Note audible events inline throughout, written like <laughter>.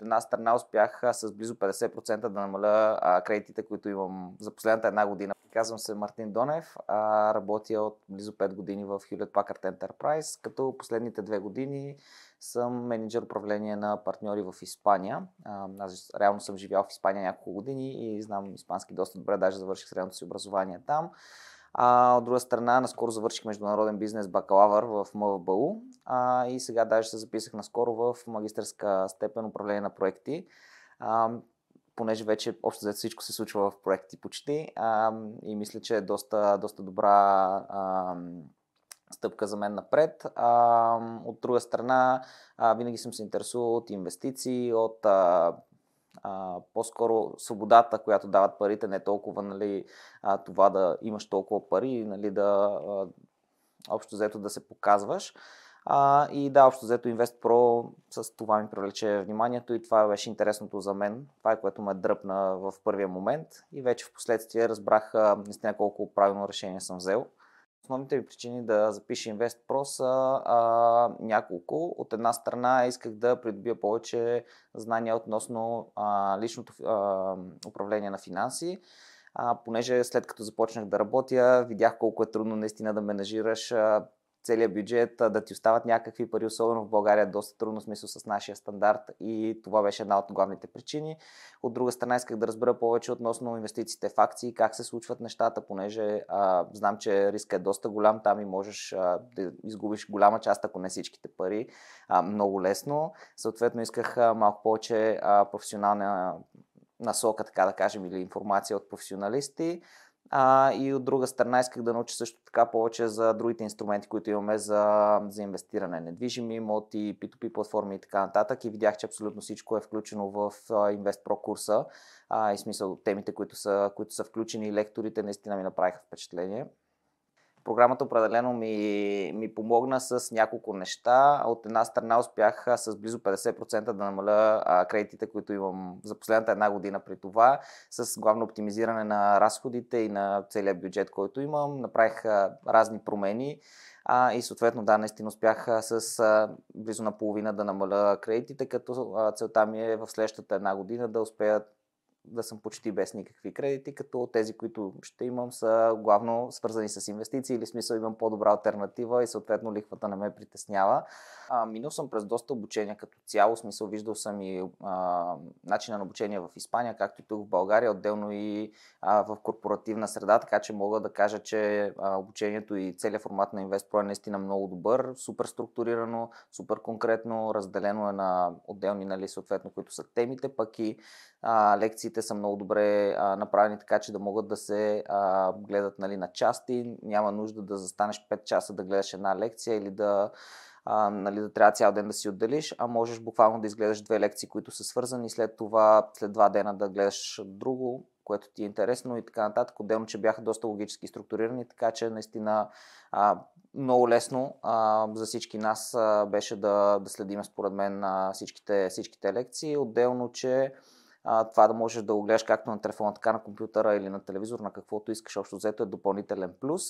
една страна успях с близо 50% да намаля а, кредитите, които имам за последната една година. Казвам се Мартин Донев, а, работя от близо 5 години в Hewlett Packard Enterprise, като последните две години съм менеджер управление на партньори в Испания. А, аз реално съм живял в Испания няколко години и знам испански доста добре, даже завърших средното си образование там. А, от друга страна, наскоро завърших международен бизнес бакалавър в МВБУ а, и сега даже се записах наскоро в магистърска степен управление на проекти. А, понеже вече общо за всичко се случва в проекти почти а, и мисля, че е доста, доста добра а, стъпка за мен напред. А, от друга страна, а, винаги съм се интересувал от инвестиции, от а, а, по-скоро свободата, която дават парите, не толкова нали, а, това да имаш толкова пари, нали, да а, общо взето да се показваш. А, и да, общо взето InvestPro с това ми привлече вниманието и това беше интересното за мен. Това е което ме дръпна в първия момент и вече в последствие разбрах наистина колко правилно решение съм взел. Основните ми причини да запиша InvestPro са а, няколко. От една страна исках да придобия повече знания относно а, личното а, управление на финанси, а, понеже след като започнах да работя, видях колко е трудно наистина да менажираш а, целият бюджет, да ти остават някакви пари, особено в България, доста трудно смисъл с нашия стандарт и това беше една от главните причини. От друга страна исках да разбера повече относно инвестициите в акции, как се случват нещата, понеже а, знам, че рискът е доста голям там и можеш а, да изгубиш голяма част, ако не всичките пари, а, много лесно. Съответно исках а, малко повече а, професионална насока, така да кажем, или информация от професионалисти. А, и от друга страна исках да науча също така повече за другите инструменти, които имаме за, за инвестиране. Недвижими имоти, P2P платформи и така нататък. И видях, че абсолютно всичко е включено в InvestPro курса. А, и смисъл темите, които са, които са включени и лекторите наистина ми направиха впечатление. Програмата определено ми, ми помогна с няколко неща. От една страна успях с близо 50% да намаля кредитите, които имам за последната една година при това, с главно оптимизиране на разходите и на целият бюджет, който имам. Направих разни промени а, и съответно да, наистина успях с а, близо половина да намаля кредитите, като а, целта ми е в следващата една година да успеят да съм почти без никакви кредити, като тези, които ще имам, са главно свързани с инвестиции или смисъл имам по-добра альтернатива и съответно лихвата не ме притеснява. А, минал съм през доста обучение като цяло, смисъл виждал съм и а, начина на обучение в Испания, както и тук в България, отделно и а, в корпоративна среда, така че мога да кажа, че а, обучението и целият формат на InvestPro е наистина много добър, супер структурирано, супер конкретно, разделено е на отделни, нали, съответно, които са темите, пък и а, лекциите те са много добре а, направени така, че да могат да се а, гледат нали, на части. Няма нужда да застанеш 5 часа да гледаш една лекция или да, а, нали, да трябва цял ден да си отделиш, а можеш буквално да изгледаш две лекции, които са свързани, след това след два дена да гледаш друго, което ти е интересно и така нататък. Отделно, че бяха доста логически структурирани, така че наистина а, много лесно а, за всички нас а, беше да, да следим според мен а, всичките, всичките лекции. Отделно, че а, това да можеш да го гледаш както на телефона, така на компютъра или на телевизор, на каквото искаш. Общо взето е допълнителен плюс.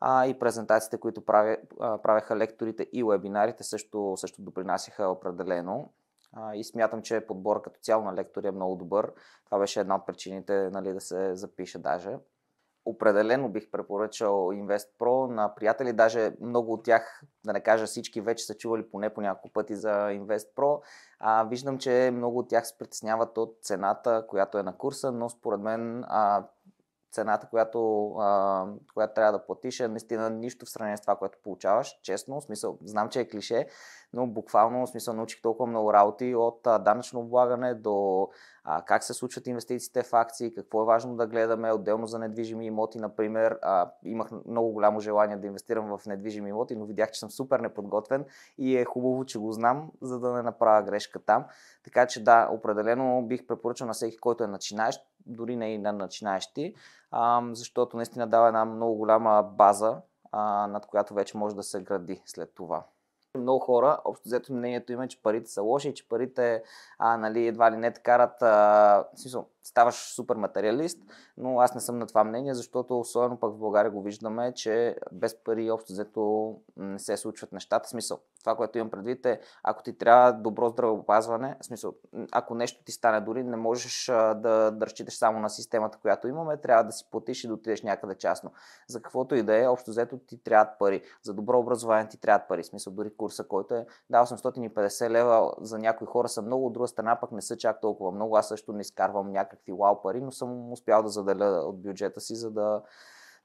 А, и презентациите, които прави, правеха лекторите и вебинарите също, също допринасяха определено. А, и смятам, че подбор като цяло на лектори е много добър. Това беше една от причините нали, да се запише даже определено бих препоръчал InvestPro на приятели. Даже много от тях, да не кажа всички, вече са чували поне по няколко пъти за InvestPro. А, виждам, че много от тях се притесняват от цената, която е на курса, но според мен а, цената, която, а, която трябва да платиш е наистина нищо в сравнение с това, което получаваш. Честно, в смисъл, знам, че е клише, но буквално в смисъл научих толкова много работи от а, данъчно облагане до а, как се случват инвестициите в акции, какво е важно да гледаме отделно за недвижими имоти, например. А, имах много голямо желание да инвестирам в недвижими имоти, но видях, че съм супер неподготвен и е хубаво, че го знам, за да не направя грешка там. Така че да, определено бих препоръчал на всеки, който е начинаещ, дори не и на начинаещи, а, защото наистина дава една много голяма база, а, над която вече може да се гради след това. Много хора, общо взето мнението им е, че парите са лоши, че парите а, нали, едва ли не карат, а, в смисъл, ставаш супер материалист, но аз не съм на това мнение, защото особено пък в България го виждаме, че без пари общо взето не се случват нещата. Смисъл, това, което имам предвид е, ако ти трябва добро здравеопазване, смисъл, ако нещо ти стане дори, не можеш да, да разчиташ само на системата, която имаме, трябва да си платиш и да отидеш някъде частно. За каквото и да е, общо взето ти трябват пари. За добро образование ти трябват пари. Смисъл, дори курса, който е да, 850 лева за някои хора са много, от друга страна пък не са чак толкова много. Аз също не изкарвам някакъв някакви вау пари, но съм успял да заделя от бюджета си, за да,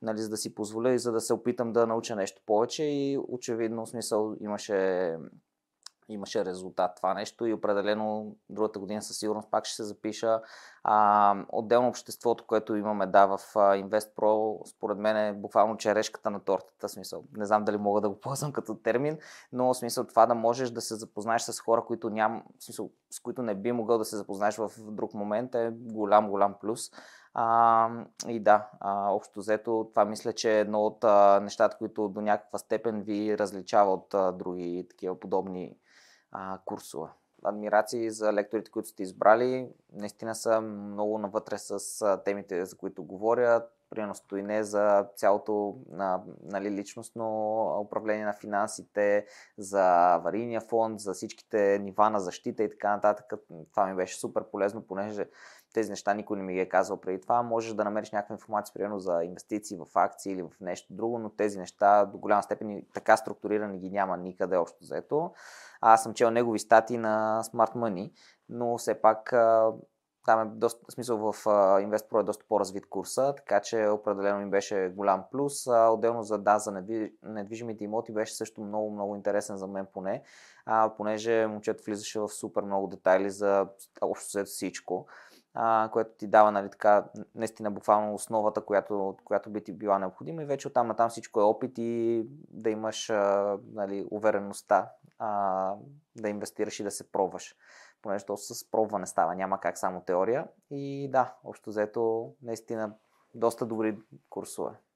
нали, за да си позволя и за да се опитам да науча нещо повече и очевидно в смисъл имаше имаше резултат това нещо и определено другата година със сигурност пак ще се запиша. А, отделно обществото, което имаме да, в InvestPro, според мен е буквално черешката на тортата. Смисъл, не знам дали мога да го <laughs> ползвам като термин, но смисъл това да можеш да се запознаеш с хора, които ням, смисъл, с които не би могъл да се запознаеш в друг момент е голям, голям плюс. А, и да, а, общо взето това мисля, че е едно от а, нещата, които до някаква степен ви различава от а, други такива подобни а, курсове. Адмирации за лекторите, които сте избрали. Наистина са много навътре с темите, за които говорят, примерно стоине за цялото на, нали, личностно управление на финансите, за аварийния фонд, за всичките нива на защита и така нататък. Това ми беше супер полезно, понеже тези неща никой не ми ги е казал преди това. Можеш да намериш някаква информация, примерно за инвестиции в акции или в нещо друго, но тези неща до голяма степен така структурирани ги няма никъде общо взето. Аз съм чел негови стати на Smart Money, но все пак там е доста, смисъл в InvestPro е доста по-развит курса, така че определено им беше голям плюс. отделно за да, за недвижимите имоти беше също много, много интересен за мен поне, а, понеже момчето влизаше в супер много детайли за общо след всичко което ти дава нали, така, наистина буквално основата, която, която би ти била необходима и вече оттам натам всичко е опит и да имаш нали, увереността да инвестираш и да се пробваш понеже то с пробване става, няма как само теория. И да, общо взето, наистина, доста добри курсове.